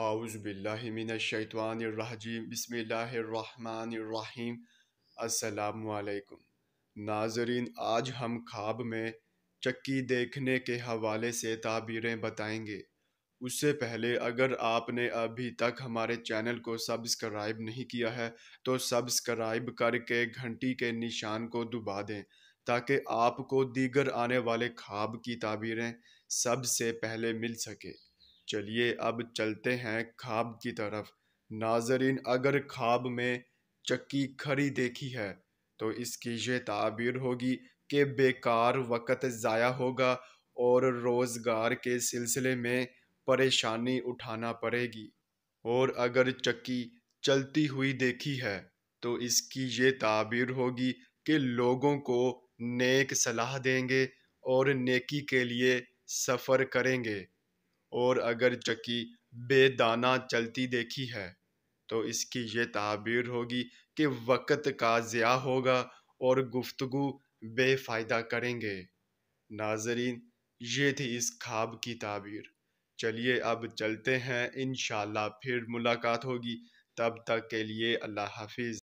हाउज़बिल्लिमिनशैतवानरजीम बसमीम असलकुम नाजरीन आज हम ख्वाब में चक्की देखने के हवाले से ताबीरें बताएंगे उससे पहले अगर आपने अभी तक हमारे चैनल को सब्सक्राइब नहीं किया है तो सब्सक्राइब करके घंटी के निशान को दुबा दें ताकि आपको दीगर आने वाले ख्वाब की ताबीरें सबसे पहले मिल सके चलिए अब चलते हैं खाब की तरफ नाजरीन अगर खाब में चक्की खरी देखी है तो इसकी ये ताबीर होगी कि बेकार वक़्त ज़ाया होगा और रोज़गार के सिलसिले में परेशानी उठाना पड़ेगी और अगर चक्की चलती हुई देखी है तो इसकी ये ताबीर होगी कि लोगों को नेक सलाह देंगे और नेकी के लिए सफ़र करेंगे और अगर चक्की बेदाना चलती देखी है तो इसकी ये ताबीर होगी कि वक़्त का ज़िया होगा और गुफ्तगु बेफ़ायदा करेंगे नाजरीन ये थी इस ख्वाब की ताबीर चलिए अब चलते हैं इन फिर मुलाकात होगी तब तक के लिए अल्लाह हाफिज़